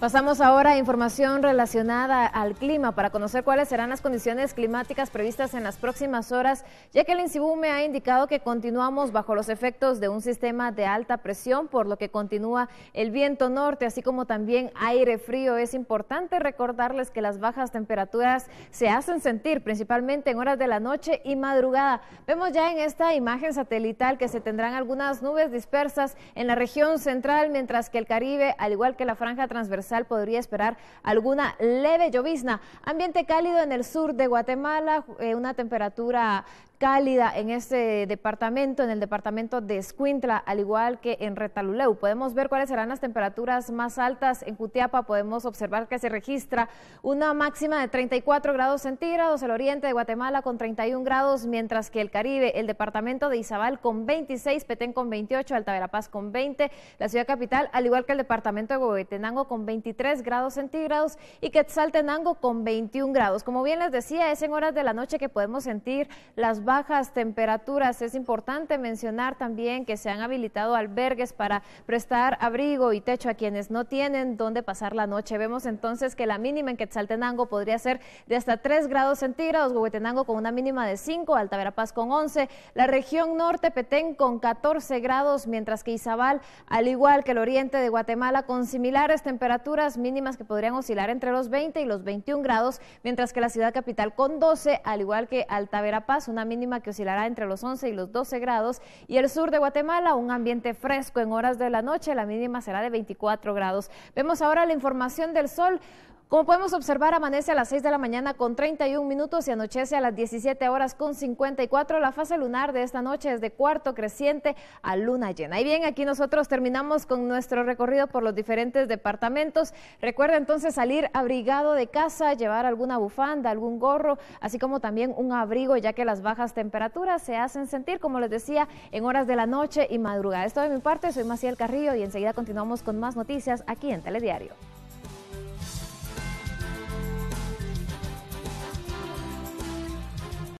Pasamos ahora a información relacionada al clima para conocer cuáles serán las condiciones climáticas previstas en las próximas horas. ya que el me ha indicado que continuamos bajo los efectos de un sistema de alta presión, por lo que continúa el viento norte, así como también aire frío. Es importante recordarles que las bajas temperaturas se hacen sentir principalmente en horas de la noche y madrugada. Vemos ya en esta imagen satelital que se tendrán algunas nubes dispersas en la región central, mientras que el Caribe, al igual que la franja transversal, podría esperar alguna leve llovizna. Ambiente cálido en el sur de Guatemala, eh, una temperatura cálida en este departamento, en el departamento de Escuintla, al igual que en Retaluleu. Podemos ver cuáles serán las temperaturas más altas en Cutiapa. Podemos observar que se registra una máxima de 34 grados centígrados, el oriente de Guatemala con 31 grados, mientras que el Caribe, el departamento de Izabal con 26, Petén con 28, Alta Verapaz con 20, la ciudad capital, al igual que el departamento de Huehuetenango con 20. 23 grados centígrados y Quetzaltenango con 21 grados. Como bien les decía, es en horas de la noche que podemos sentir las bajas temperaturas. Es importante mencionar también que se han habilitado albergues para prestar abrigo y techo a quienes no tienen dónde pasar la noche. Vemos entonces que la mínima en Quetzaltenango podría ser de hasta 3 grados centígrados, Huehuetenango con una mínima de 5, Alta Verapaz con 11, la región norte Petén con 14 grados, mientras que Izabal, al igual que el oriente de Guatemala, con similares temperaturas mínimas que podrían oscilar entre los 20 y los 21 grados, mientras que la ciudad capital con 12, al igual que Alta Verapaz, una mínima que oscilará entre los 11 y los 12 grados, y el sur de Guatemala, un ambiente fresco en horas de la noche, la mínima será de 24 grados. Vemos ahora la información del sol. Como podemos observar, amanece a las 6 de la mañana con 31 minutos y anochece a las 17 horas con 54. La fase lunar de esta noche es de cuarto creciente a luna llena. Y bien, aquí nosotros terminamos con nuestro recorrido por los diferentes departamentos. Recuerda entonces salir abrigado de casa, llevar alguna bufanda, algún gorro, así como también un abrigo, ya que las bajas temperaturas se hacen sentir, como les decía, en horas de la noche y madrugada. Esto de mi parte, soy Maciel Carrillo y enseguida continuamos con más noticias aquí en Telediario.